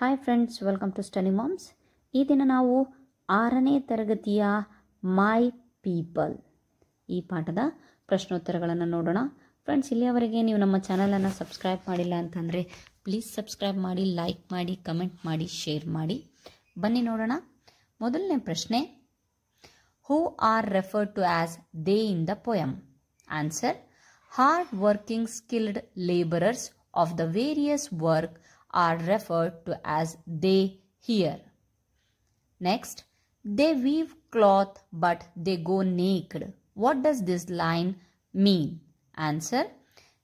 Hi friends welcome to study moms ಈ ದಿನ ನಾವು ಆರನೇ ತರಗತಿಯ ಮೈ ಪೀಪಲ್ ಈ ಪಾಠದ ಪ್ರಶ್ನೋತ್ತರಗಳನ್ನು ನೋಡೋಣ ಫ್ರೆಂಡ್ಸ್ ಇಲ್ಲಿಯವರೆಗೆ ನೀವು ನಮ್ಮ ಚಾನಲನ್ನು ಸಬ್ಸ್ಕ್ರೈಬ್ ಮಾಡಿಲ್ಲ ಅಂತಂದರೆ ಪ್ಲೀಸ್ ಸಬ್ಸ್ಕ್ರೈಬ್ ಮಾಡಿ ಲೈಕ್ ಮಾಡಿ ಕಮೆಂಟ್ ಮಾಡಿ ಶೇರ್ ಮಾಡಿ ಬನ್ನಿ ನೋಡೋಣ ಮೊದಲನೇ ಪ್ರಶ್ನೆ who are referred to as they in the poem answer hard working skilled labourers of the various work are referred to as they here. Next, they weave cloth but they go naked. What does this line mean? Answer,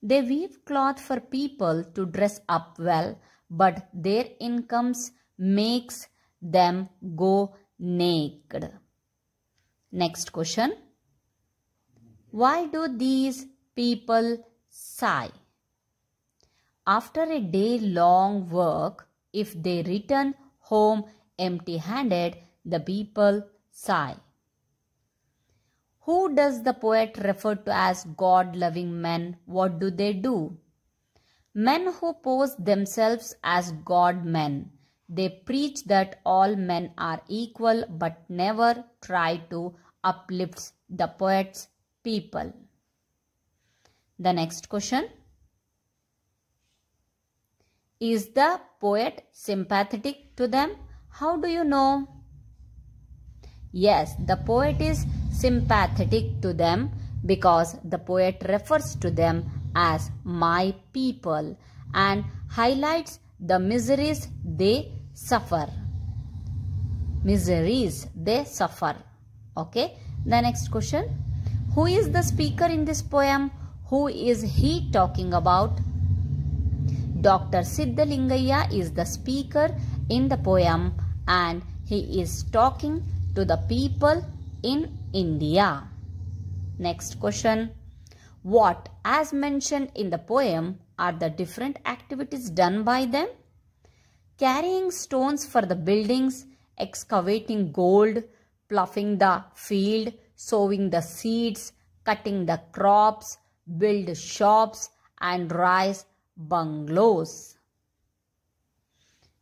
they weave cloth for people to dress up well but their incomes makes them go naked. Next question. Why do these people sigh? After a day long work, if they return home empty handed, the people sigh. Who does the poet refer to as God loving men? What do they do? Men who pose themselves as God men. They preach that all men are equal but never try to uplift the poet's people. The next question. Is the poet sympathetic to them? How do you know? Yes, the poet is sympathetic to them because the poet refers to them as my people and highlights the miseries they suffer. Miseries they suffer. Okay. The next question. Who is the speaker in this poem? Who is he talking about? Dr. Siddhalingaya is the speaker in the poem and he is talking to the people in India. Next question. What, as mentioned in the poem, are the different activities done by them? Carrying stones for the buildings, excavating gold, ploughing the field, sowing the seeds, cutting the crops, build shops and rice bungalows.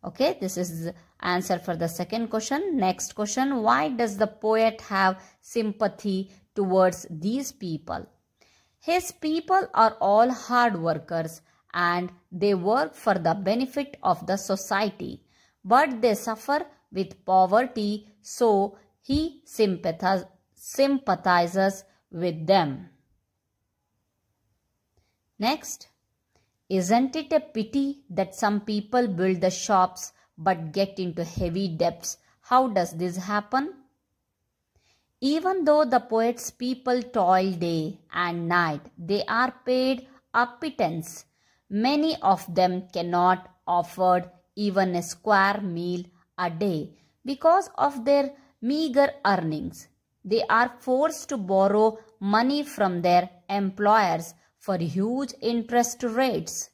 Okay, this is answer for the second question. Next question, why does the poet have sympathy towards these people? His people are all hard workers and they work for the benefit of the society. But they suffer with poverty, so he sympathizes with them. Next, isn't it a pity that some people build the shops but get into heavy debts? How does this happen? Even though the poet's people toil day and night, they are paid a pittance. Many of them cannot afford even a square meal a day because of their meager earnings. They are forced to borrow money from their employers for huge interest rates.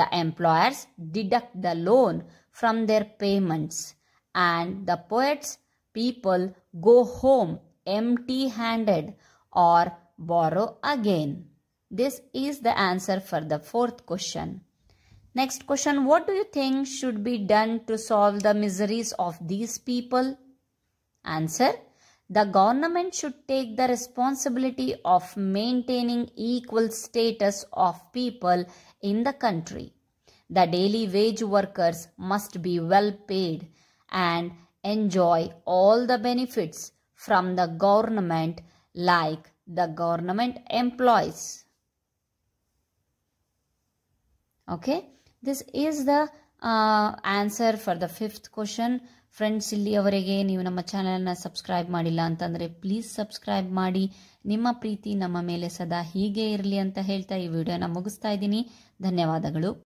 The employers deduct the loan from their payments and the poets people go home empty-handed or borrow again. This is the answer for the fourth question. Next question, what do you think should be done to solve the miseries of these people? Answer, the government should take the responsibility of maintaining equal status of people in the country. The daily wage workers must be well paid and enjoy all the benefits from the government like the government employees. Okay, this is the uh, answer for the fifth question. Friends ಇಲ್ಲಿಯವರೆಗೆ ನೀವು ನಮ್ಮ ಚಾನಲನ್ನು subscribe ಮಾಡಿಲ್ಲ ಅಂತಂದರೆ please subscribe ಮಾಡಿ ನಿಮ್ಮ ಪ್ರೀತಿ ನಮ್ಮ ಮೇಲೆ ಸದಾ ಹೀಗೆ ಇರಲಿ ಅಂತ ಹೇಳ್ತಾ ಈ ವಿಡಿಯೋನ ಮುಗಿಸ್ತಾ ಇದ್ದೀನಿ ಧನ್ಯವಾದಗಳು